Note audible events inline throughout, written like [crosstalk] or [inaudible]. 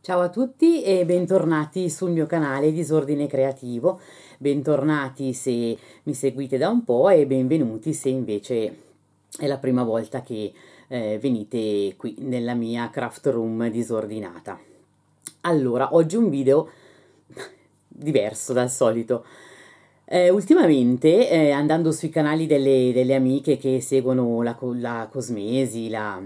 Ciao a tutti e bentornati sul mio canale Disordine Creativo, bentornati se mi seguite da un po' e benvenuti se invece è la prima volta che eh, venite qui nella mia craft room disordinata. Allora, oggi un video [laughs] diverso dal solito. Eh, ultimamente, eh, andando sui canali delle, delle, amiche che seguono la, la cosmesi, la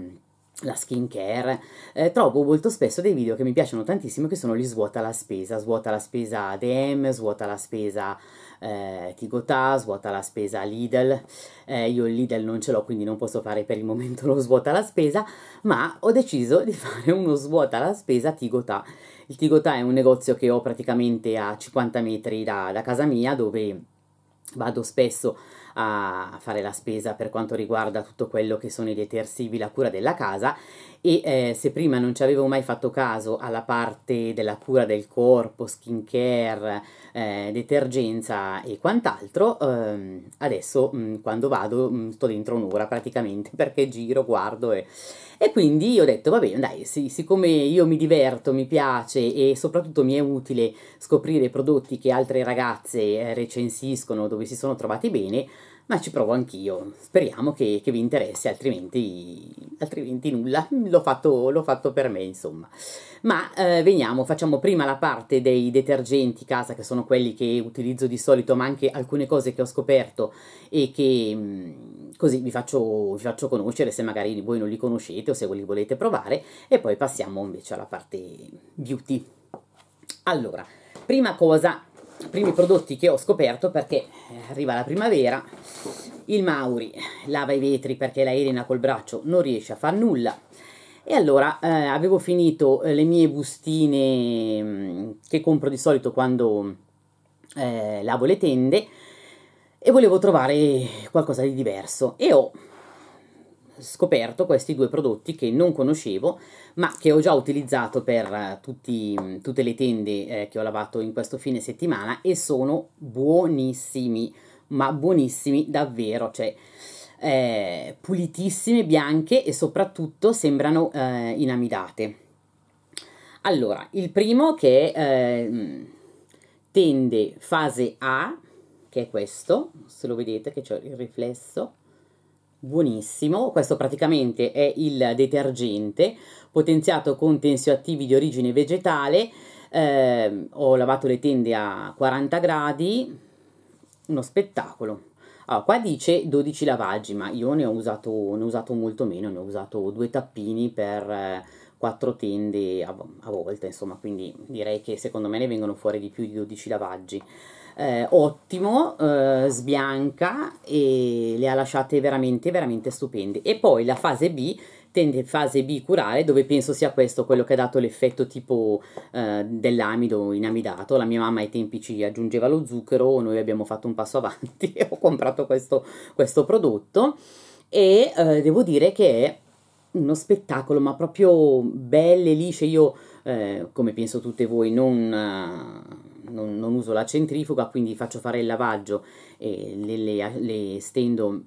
la skincare, eh, trovo molto spesso dei video che mi piacciono tantissimo che sono gli svuota la spesa, svuota la spesa ADM, svuota la spesa eh, Tigotà, svuota la spesa Lidl, eh, io il Lidl non ce l'ho quindi non posso fare per il momento [laughs] lo svuota la spesa, ma ho deciso di [laughs] fare uno svuota la spesa Tigotà. Il Tigotà è un negozio che ho praticamente a 50 metri da, da casa mia dove vado spesso a a fare la spesa per quanto riguarda tutto quello che sono i detersivi, la cura della casa e eh, se prima non ci avevo mai fatto caso alla parte della cura del corpo, skincare, eh, detergenza e quant'altro, ehm, adesso mh, mm, quando vado mh, mm, sto dentro un'ora praticamente [laughs] perché giro, guardo e... E quindi ho detto, va bene, dai, sì, siccome io mi diverto, mi piace e soprattutto mi è utile scoprire prodotti che altre ragazze eh, recensiscono, dove si sono trovati bene, ma ci provo anch'io. Speriamo che, che vi interessi, altrimenti, altrimenti nulla. [laughs] L'ho fatto, fatto, per me, insomma. Ma eh, veniamo, facciamo prima la parte dei detergenti casa, che sono quelli che utilizzo di solito, ma anche alcune cose che ho scoperto e che mh, mm, così vi faccio, vi faccio, conoscere se magari voi non li conoscete o se li volete provare. E poi passiamo invece alla parte beauty. Allora, prima cosa primi prodotti che ho scoperto perché eh, arriva la primavera, il Mauri lava i vetri perché la Elena col braccio non riesce a far nulla. E allora eh, avevo finito eh, le mie bustine mm, che compro di solito quando eh, lavo le tende e volevo trovare qualcosa di diverso e ho scoperto questi due prodotti che non conoscevo, ma che ho già utilizzato per eh, tutti, mm, tutte le tende eh, che ho lavato in questo fine settimana e sono buonissimi, ma buonissimi davvero, cioè eh, pulitissime, bianche e soprattutto sembrano eh, inamidate. Allora, il primo che è eh, tende fase A, che è questo, se lo vedete che c'è il riflesso, buonissimo, questo praticamente è il detergente potenziato con tensioattivi di origine vegetale, eh, ho lavato le tende a 40 gradi, uno spettacolo. Allora, qua dice 12 lavaggi, ma io ne ho usato, ne ho usato molto meno, ne ho usato due tappini per... Eh, quattro tende a, a volta, insomma, quindi direi che secondo me ne vengono fuori di più di 12 lavaggi eh, ottimo, eh, sbianca e le ha lasciate veramente, veramente stupende. E poi la fase B tende fase B curare, dove penso sia questo quello che ha dato l'effetto tipo eh, dell'amido inamidato. La mia mamma ai tempi ci aggiungeva lo zucchero, noi abbiamo fatto un passo [laughs] avanti e ho comprato questo, questo prodotto e eh, devo dire che è uno spettacolo, ma proprio belle, lisce. Io, eh, come penso tutte voi, non eh, non, non, uso la centrifuga, quindi faccio fare il lavaggio e le, le, le stendo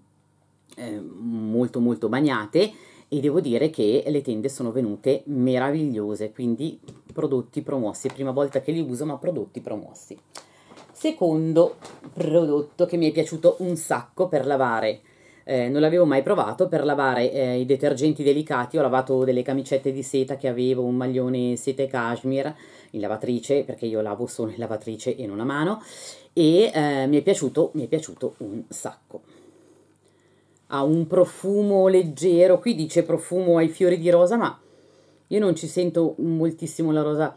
eh, molto molto bagnate e devo dire che le tende sono venute meravigliose, quindi prodotti promossi, prima volta che li uso ma prodotti promossi. Secondo prodotto che mi è piaciuto un sacco per lavare eh, non l'avevo mai provato per lavare eh, i detergenti delicati ho lavato delle camicette di seta che avevo un maglione seta e cashmere in lavatrice perché io lavo solo in lavatrice e non a mano e eh, mi, è piaciuto, mi è piaciuto un sacco. Ha un profumo leggero, qui dice profumo ai fiori di rosa, ma io non ci sento moltissimo la rosa,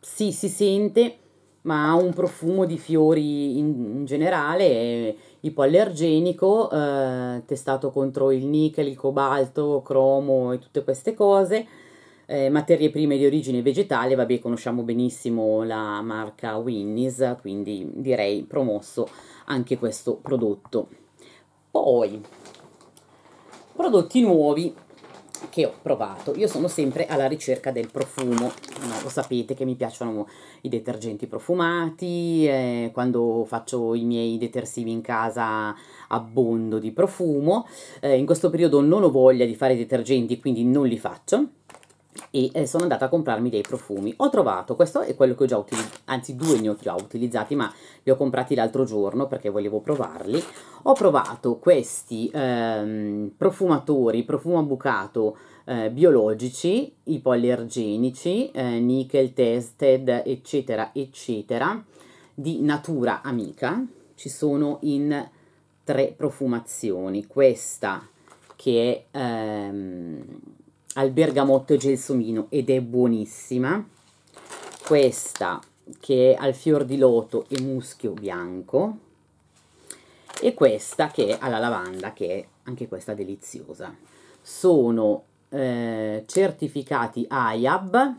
sì si sente, ma ha un profumo di fiori in, in generale, è ipoallergenico, eh, testato contro il nickel, il cobalto, cromo e tutte queste cose eh, materie prime di origine vegetale, vabbè, conosciamo benissimo la marca Winnie's, quindi direi promosso anche questo prodotto. Poi, prodotti nuovi che ho provato. Io sono sempre alla ricerca del profumo, no, lo sapete che mi piacciono i detergenti profumati, eh, quando faccio i miei detersivi in casa abbondo di profumo. Eh, in questo periodo non ho voglia di fare detergenti, quindi non li faccio e eh, sono andata a comprarmi dei profumi. Ho trovato, questo è quello che ho già utilizzato, anzi due ne ho già utilizzati, ma li ho comprati l'altro giorno perché volevo provarli. Ho provato questi ehm, profumatori, profumo a bucato eh, biologici, ipoallergenici, eh, nickel tested, eccetera, eccetera, di natura amica. Ci sono in tre profumazioni, questa che è... Ehm, al bergamotto e gelsomino ed è buonissima. Questa che è al fior di loto e muschio bianco e questa che è alla lavanda che è anche questa deliziosa. Sono eh, certificati IAB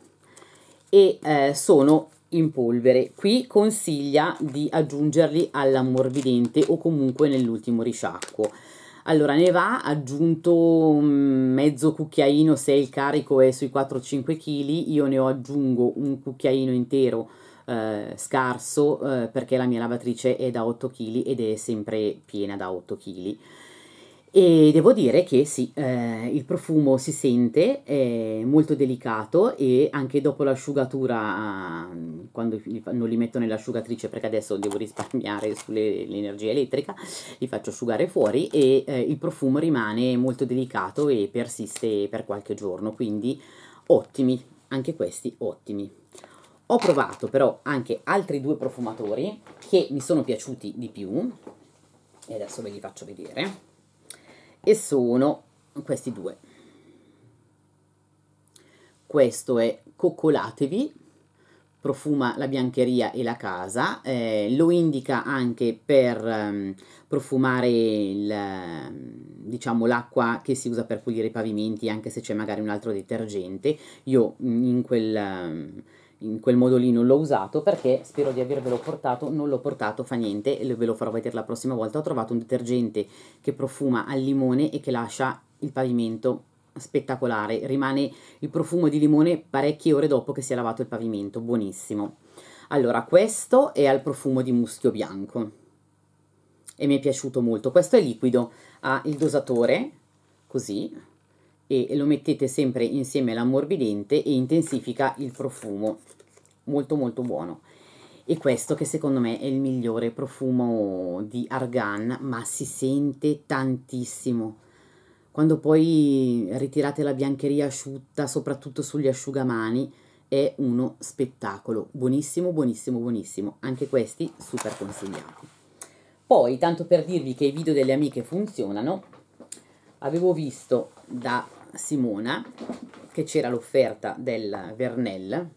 e eh, sono in polvere. Qui consiglia di aggiungerli all'ammorbidente o comunque nell'ultimo risciacquo. Allora, ne va aggiunto mezzo cucchiaino se il carico è sui 4-5 kg, io ne ho aggiungo un cucchiaino intero eh, scarso eh, perché la mia lavatrice è da 8 kg ed è sempre piena da 8 kg. E devo dire che sì, eh, il profumo si sente, è molto delicato e anche dopo l'asciugatura, mm, quando non li metto nell'asciugatrice perché adesso devo risparmiare [laughs] sull'energia elettrica, li faccio asciugare fuori e eh, il profumo rimane molto delicato e persiste per qualche giorno, quindi ottimi, anche questi ottimi. Ho provato però anche altri due profumatori che mi sono piaciuti di più e adesso ve li faccio vedere e sono questi due. Questo è Coccolatevi, profuma la biancheria e la casa, eh, lo indica anche per um, profumare il, ehm, diciamo, l'acqua che si usa per pulire i pavimenti, anche se c'è magari un altro detergente. Io in quel... Um, in quel modo lì non l'ho usato perché spero di avervelo portato, non l'ho portato, fa niente ve lo farò vedere la prossima volta. Ho trovato un detergente che profuma al limone e che lascia il pavimento spettacolare, rimane il profumo di limone parecchie ore dopo che si è lavato il pavimento, buonissimo. Allora, questo è al profumo di muschio bianco e mi è piaciuto molto. Questo è liquido, ha il dosatore, così, e lo mettete sempre insieme all'ammorbidente e intensifica il profumo molto molto buono e questo che secondo me è il migliore profumo di argan ma si sente tantissimo quando poi ritirate la biancheria asciutta soprattutto sugli asciugamani è uno spettacolo buonissimo buonissimo buonissimo anche questi super consigliati poi tanto per dirvi che i video delle amiche funzionano avevo visto da Simona, che c'era l'offerta del Vernel,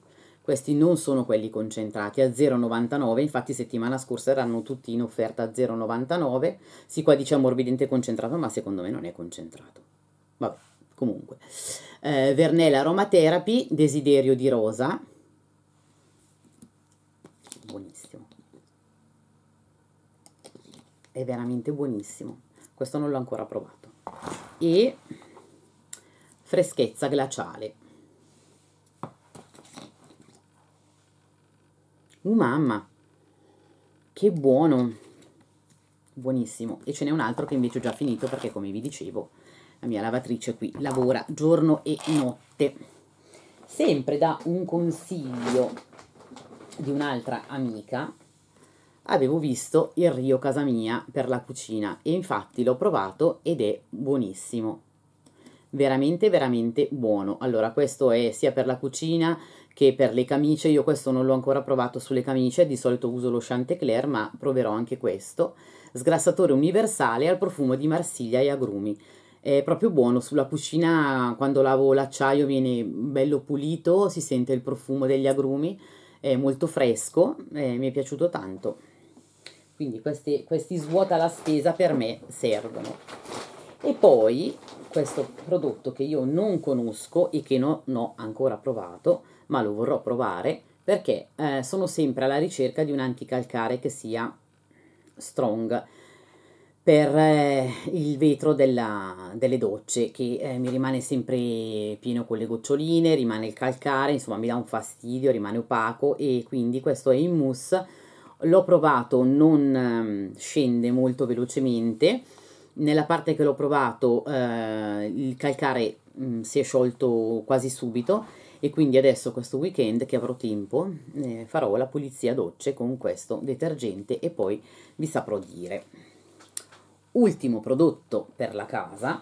questi non sono quelli concentrati a 0,99 infatti settimana scorsa erano tutti in offerta a 0,99 sì qua dice ammorbidente concentrato ma secondo me non è concentrato vabbè comunque eh, Vernella Aromatherapy desiderio di rosa buonissimo è veramente buonissimo questo non l'ho ancora provato e freschezza glaciale. Uh mamma, che buono, buonissimo. E ce n'è un altro che invece ho già finito perché come vi dicevo la mia lavatrice qui lavora giorno e notte. Sempre da un consiglio di un'altra amica avevo visto il Rio Casa Mia per la cucina e infatti l'ho provato ed è buonissimo veramente veramente buono allora questo è sia per la cucina che per le camicie io questo non l'ho ancora provato sulle camicie di solito uso lo Chantecler ma proverò anche questo sgrassatore universale al profumo di marsiglia e agrumi è proprio buono sulla cucina quando lavo l'acciaio viene bello pulito si sente il profumo degli agrumi è molto fresco eh, mi è piaciuto tanto quindi questi, questi svuota la spesa per me servono e poi questo prodotto che io non conosco e che non ho ancora provato, ma lo vorrò provare perché eh, sono sempre alla ricerca di un anticalcare che sia strong per eh, il vetro della, delle docce che eh, mi rimane sempre pieno con le goccioline, rimane il calcare, insomma mi dà un fastidio, rimane opaco e quindi questo è in mousse. L'ho provato, non ehm, scende molto velocemente, nella parte che l'ho provato eh, il calcare mh, mm, si è sciolto quasi subito e quindi adesso questo weekend che avrò tempo eh, farò la pulizia docce con questo detergente e poi vi saprò dire. Ultimo prodotto per la casa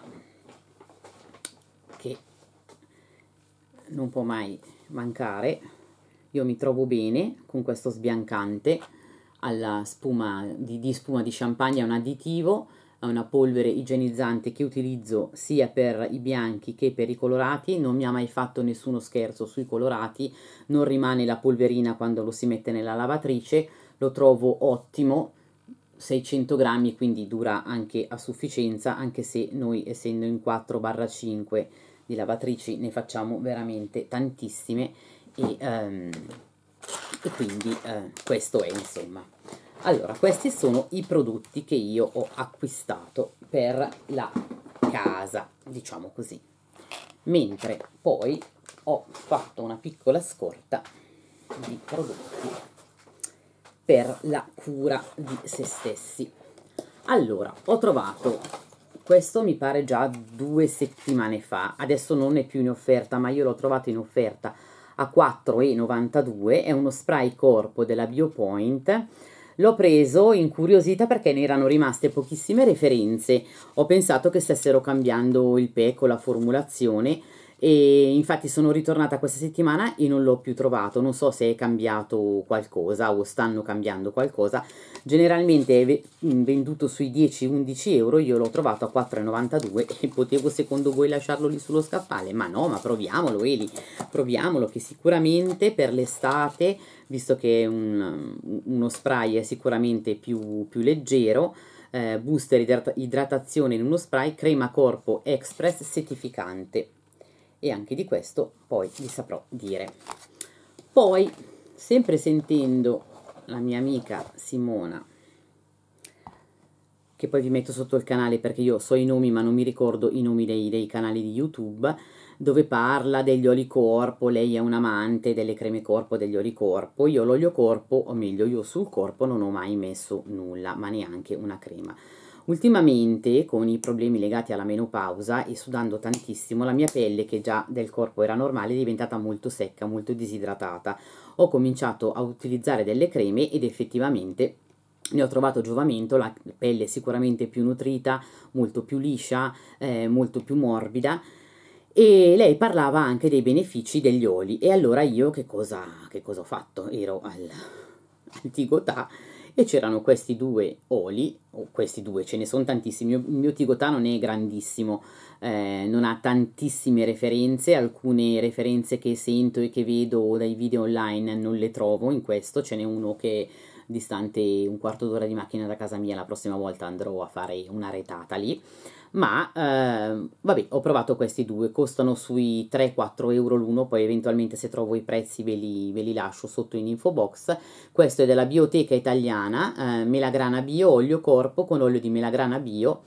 che non può mai mancare, io mi trovo bene con questo sbiancante alla spuma di, di spuma di champagne, è un additivo è una polvere igienizzante che utilizzo sia per i bianchi che per i colorati, non mi ha mai fatto nessuno scherzo sui colorati, non rimane la polverina quando lo si mette nella lavatrice, lo trovo ottimo, 600 grammi quindi dura anche a sufficienza anche se noi essendo in 4-5 di lavatrici ne facciamo veramente tantissime e, um, e quindi uh, questo è insomma allora, questi sono i prodotti che io ho acquistato per la casa, diciamo così. Mentre poi ho fatto una piccola scorta di prodotti per la cura di se stessi. Allora, ho trovato questo mi pare già due settimane fa, adesso non è più in offerta, ma io l'ho trovato in offerta a 4,92, è uno spray corpo della BioPoint L'ho preso incuriosita perché ne erano rimaste pochissime referenze. Ho pensato che stessero cambiando il PEC la formulazione, e infatti sono ritornata questa settimana e non l'ho più trovato, non so se è cambiato qualcosa o stanno cambiando qualcosa, generalmente è mm, venduto sui 10-11 euro, io l'ho trovato a 4,92 e potevo secondo voi lasciarlo lì sullo scaffale, ma no, ma proviamolo Eli, proviamolo che sicuramente per l'estate, visto che un, mm, uno spray è sicuramente più, più leggero, eh, booster idrat idratazione in uno spray, crema corpo express setificante e anche di questo poi vi saprò dire. Poi, sempre sentendo la mia amica Simona, che poi vi metto sotto il canale perché io so i nomi ma non mi ricordo i nomi dei, dei canali di YouTube, dove parla degli oli corpo, lei è un amante delle creme corpo, degli oli corpo, io l'olio corpo, o meglio io sul corpo non ho mai messo nulla, ma neanche una crema Ultimamente, con i problemi legati alla menopausa e sudando tantissimo, la mia pelle, che già del corpo era normale, è diventata molto secca, molto disidratata. Ho cominciato a utilizzare delle creme ed effettivamente ne ho trovato giovamento, la pelle è sicuramente più nutrita, molto più liscia, eh, molto più morbida e lei parlava anche dei benefici degli oli e allora io che cosa, che cosa ho fatto? Ero all'antichità e c'erano questi due oli, o questi due, ce ne sono tantissimi, il mio Tigotà non è grandissimo, eh, non ha tantissime referenze, alcune referenze che sento e che vedo dai video online non le trovo in questo, ce n'è uno che distante un quarto d'ora di macchina da casa mia, la prossima volta andrò a fare una retata lì ma ehm, vabbè, ho provato questi due, costano sui 3-4 euro l'uno, poi eventualmente se trovo i prezzi ve li, ve li, lascio sotto in info box. Questo è della Bioteca Italiana, eh, melagrana bio, olio corpo con olio di melagrana bio,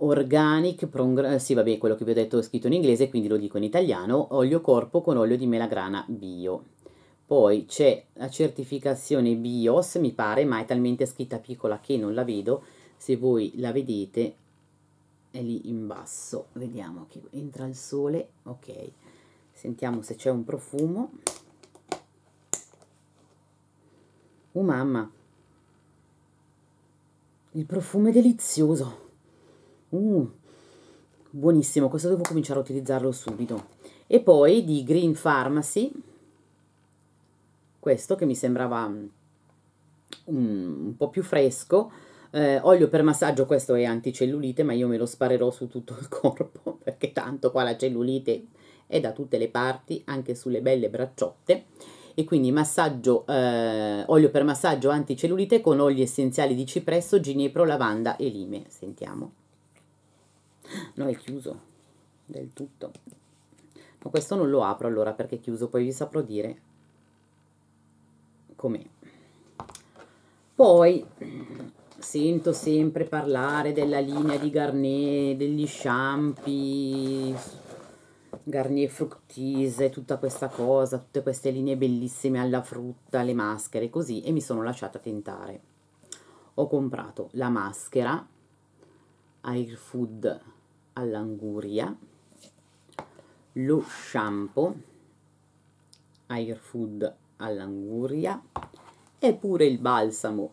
organic, prong- eh, sì vabbè, quello che vi ho detto è scritto in inglese, quindi lo dico in italiano, olio corpo con olio di melagrana bio. Poi c'è la certificazione BIOS, mi pare, ma è talmente scritta piccola che non la vedo, se voi la vedete è lì in basso vediamo che entra il sole ok sentiamo se c'è un profumo oh mamma il profumo è delizioso uh, buonissimo questo devo cominciare a utilizzarlo subito e poi di Green Pharmacy questo che mi sembrava un, mm, un po' più fresco eh, olio per massaggio, questo è anticellulite, ma io me lo sparerò su tutto il corpo, [laughs] perché tanto qua la cellulite è da tutte le parti, anche sulle belle bracciotte. E quindi massaggio, eh, olio per massaggio anticellulite con oli essenziali di cipresso, ginepro, lavanda e lime. Sentiamo. No, è chiuso del tutto. Ma questo non lo apro allora perché è chiuso, poi vi saprò dire com'è. Poi sento sempre parlare della linea di Garnier, degli Champi, Garnier Fructise, tutta questa cosa, tutte queste linee bellissime alla frutta, le maschere, così, e mi sono lasciata tentare. Ho comprato la maschera Air Food all'anguria, lo shampoo Air Food all'anguria e pure il balsamo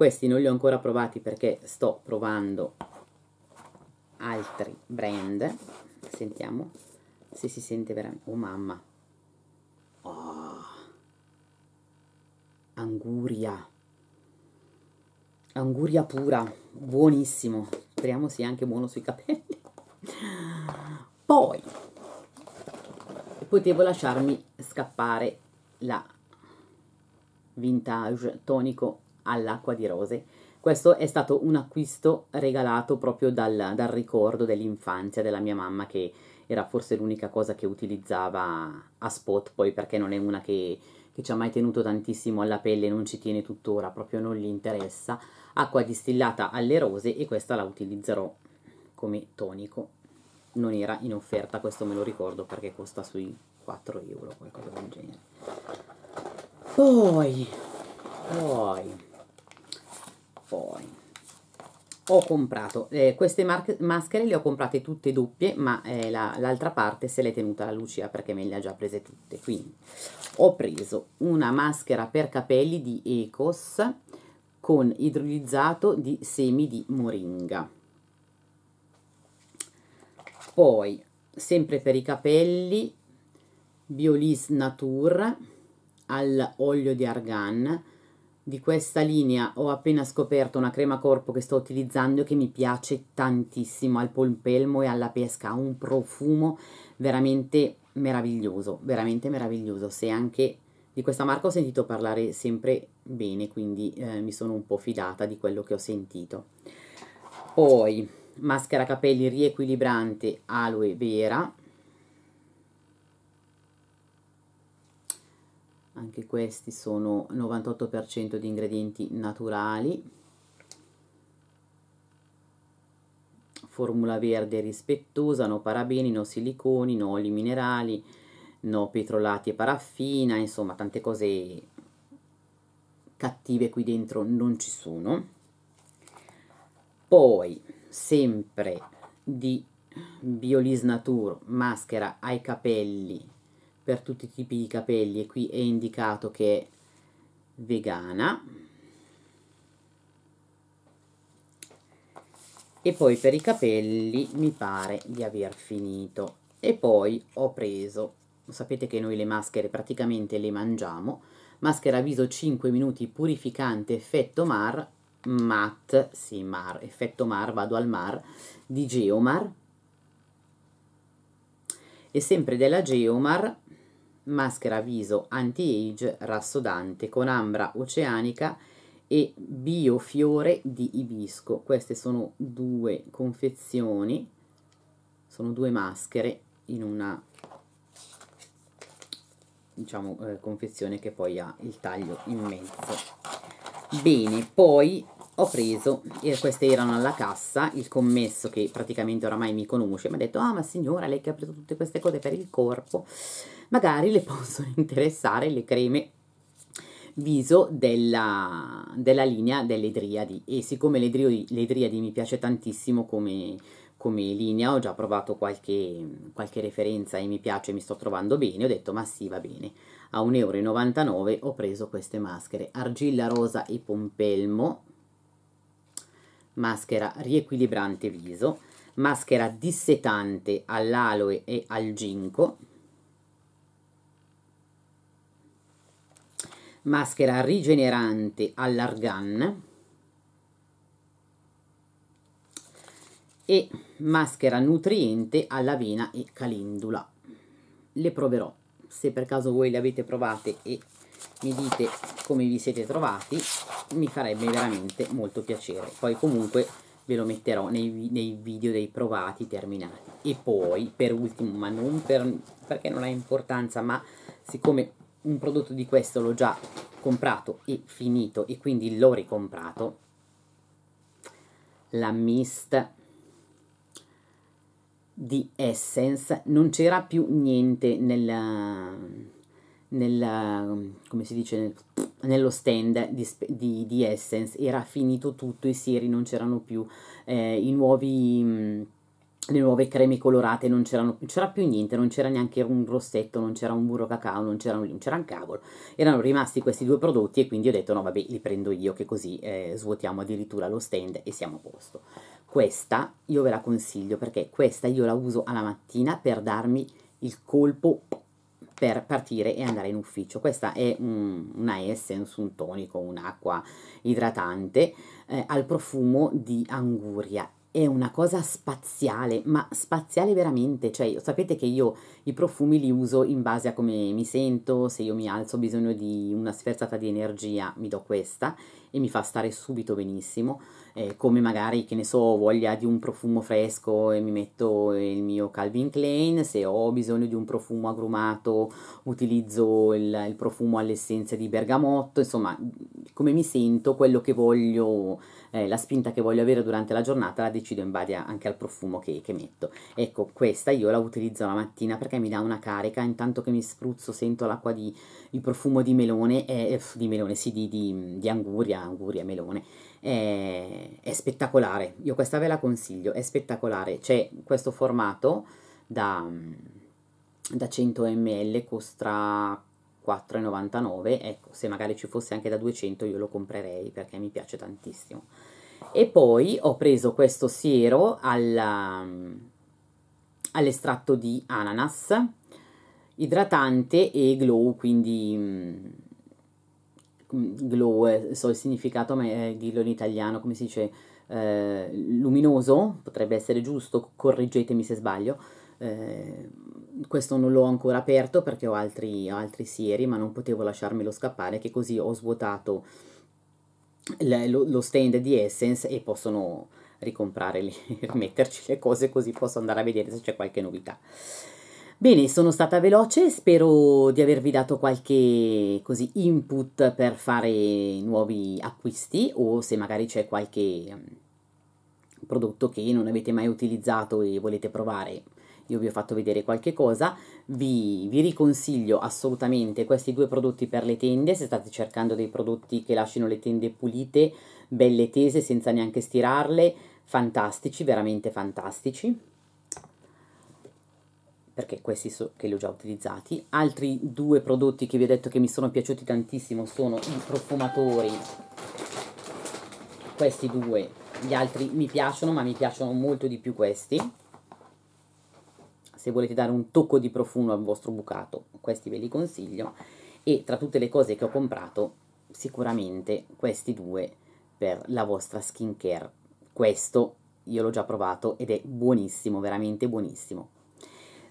questi non li ho ancora provati perché sto provando altri brand sentiamo se si sente veramente oh mamma oh. anguria anguria pura buonissimo speriamo sia anche buono sui capelli poi potevo lasciarmi scappare la vintage tonico all'acqua di rose. Questo è stato un acquisto regalato proprio dal, dal ricordo dell'infanzia della mia mamma che era forse l'unica cosa che utilizzava a spot poi perché non è una che, che ci ha mai tenuto tantissimo alla pelle, non ci tiene tuttora, proprio non gli interessa. Acqua distillata alle rose e questa la utilizzerò come tonico. Non era in offerta, questo me lo ricordo perché costa sui 4 euro, qualcosa del genere. Poi, poi poi ho comprato eh, queste maschere le ho comprate tutte doppie ma eh, l'altra la, parte se l'è tenuta la Lucia perché me le ha già prese tutte quindi ho preso una maschera per capelli di Ecos con idrolizzato di semi di moringa poi sempre per i capelli Biolis Nature all'olio di argan di questa linea ho appena scoperto una crema corpo che sto utilizzando e che mi piace tantissimo al polpelmo e alla pesca, ha un profumo veramente meraviglioso, veramente meraviglioso, se anche di questa marca ho sentito parlare sempre bene, quindi eh, mi sono un po' fidata di quello che ho sentito. Poi maschera capelli riequilibrante aloe vera anche questi sono 98% di ingredienti naturali formula verde rispettosa no parabeni no siliconi no oli minerali no petrolati e paraffina insomma tante cose cattive qui dentro non ci sono poi sempre di Biolis Nature, maschera ai capelli per tutti i tipi di capelli e qui è indicato che è vegana e poi per i capelli mi pare di aver finito e poi ho preso sapete che noi le maschere praticamente le mangiamo maschera viso 5 minuti purificante effetto mar matte sì mar effetto mar vado al mar di geomar e sempre della geomar maschera viso anti-age rassodante con ambra oceanica e biofiore di ibisco. Queste sono due confezioni, sono due maschere in una diciamo eh, confezione che poi ha il taglio in mezzo. Bene, poi ho preso, eh, queste erano alla cassa, il commesso che praticamente oramai mi conosce mi ha detto ah ma signora lei che ha preso tutte queste cose per il corpo magari le [laughs] possono interessare le creme viso della, della linea delle Driadi e siccome le driadi, le driadi mi piace tantissimo come, come linea, ho già provato qualche, qualche, referenza e mi piace, e mi sto trovando bene, ho detto ma sì va bene, a 1,99 euro ho preso queste maschere, argilla rosa e pompelmo, maschera riequilibrante viso, maschera dissetante all'aloe e al ginco, maschera rigenerante all'argan e maschera nutriente all'avena e calendula le proverò se per caso voi le avete provate e mi dite come vi siete trovati mi farebbe veramente molto piacere poi comunque ve lo metterò nei, nei video dei provati terminati e poi per ultimo ma non per, perché non ha importanza ma siccome un prodotto di questo l'ho già comprato e finito e quindi l'ho ricomprato la mist di Essence non c'era più niente nella, nella, come si dice nello stand di, di, di, Essence era finito tutto i seri non c'erano più eh, i nuovi mm, le nuove creme colorate, non, non c'era più niente, non c'era neanche un rossetto, non c'era un burro cacao, non c'era un, un, cavolo, erano rimasti questi due prodotti e quindi ho detto no vabbè li prendo io che così eh, svuotiamo addirittura lo stand e siamo a posto. Questa io ve la consiglio perché questa io la uso alla mattina per darmi il colpo per partire e andare in ufficio. Questa è un, una essence, un tonico, un'acqua idratante eh, al profumo di anguria è una cosa spaziale, ma spaziale veramente, cioè sapete che io i profumi li uso in base a come mi sento, se io mi alzo ho bisogno di una sferzata di energia mi do questa e mi fa stare subito benissimo, eh, come magari che ne so ho voglia di un profumo fresco e mi metto il mio Calvin Klein, se ho bisogno di un profumo agrumato utilizzo il, il profumo all'essenza di bergamotto, insomma come mi sento, quello che voglio, eh, la spinta che voglio avere durante la giornata la decido in base anche al profumo che, che metto. Ecco questa io la utilizzo la mattina perché mi dà una carica, intanto che mi spruzzo sento l'acqua di il profumo di melone, eh, di melone, sì, di, di, di anguria, anguria, melone, eh, è spettacolare, io questa ve la consiglio, è spettacolare, c'è questo formato da, da 100 ml, costa 4,99, ecco, se magari ci fosse anche da 200 io lo comprerei perché mi piace tantissimo. E poi ho preso questo siero alla, all'estratto di ananas, idratante e glow, quindi mm, glow, so il significato, ma è dillo in italiano, come si dice, eh, luminoso, potrebbe essere giusto, correggetemi se sbaglio. Eh, questo non l'ho ancora aperto perché ho altri, ho altri, sieri, ma non potevo lasciarmelo scappare, che così ho svuotato le, lo, lo stand di Essence e possono ricomprare, le, rimetterci [laughs] le cose così posso andare a vedere se c'è qualche novità. Bene, sono stata veloce, spero di avervi dato qualche così, input per fare nuovi acquisti o se magari c'è qualche mm, prodotto che non avete mai utilizzato e volete provare, io vi ho fatto vedere qualche cosa, vi, vi riconsiglio assolutamente questi due prodotti per le tende, se state cercando dei prodotti che lasciano le tende pulite, belle tese senza neanche stirarle, fantastici, veramente fantastici, perché questi so che li ho già utilizzati. Altri due prodotti che vi ho detto che mi sono piaciuti tantissimo sono i profumatori, questi due, gli altri mi piacciono ma mi piacciono molto di più questi. Se volete dare un tocco di profumo al vostro bucato, questi ve li consiglio. E tra tutte le cose che ho comprato, sicuramente questi due per la vostra skincare questo io l'ho già provato ed è buonissimo, veramente buonissimo.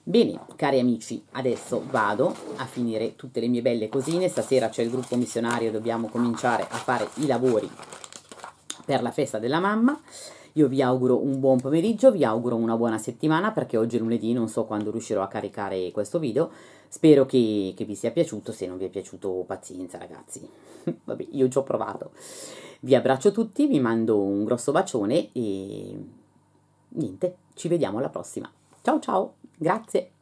Bene, cari amici, adesso vado a finire tutte le mie belle cosine. Stasera c'è il gruppo missionario, dobbiamo cominciare a fare i lavori per la festa della mamma. Io vi auguro un buon pomeriggio, vi auguro una buona settimana perché oggi è lunedì, non so quando riuscirò a caricare questo video, Spero che, che, vi sia piaciuto, se non vi è piaciuto pazienza ragazzi, [laughs] vabbè io ci ho provato. Vi abbraccio tutti, vi mando un grosso bacione e niente, ci vediamo alla prossima. Ciao ciao, grazie!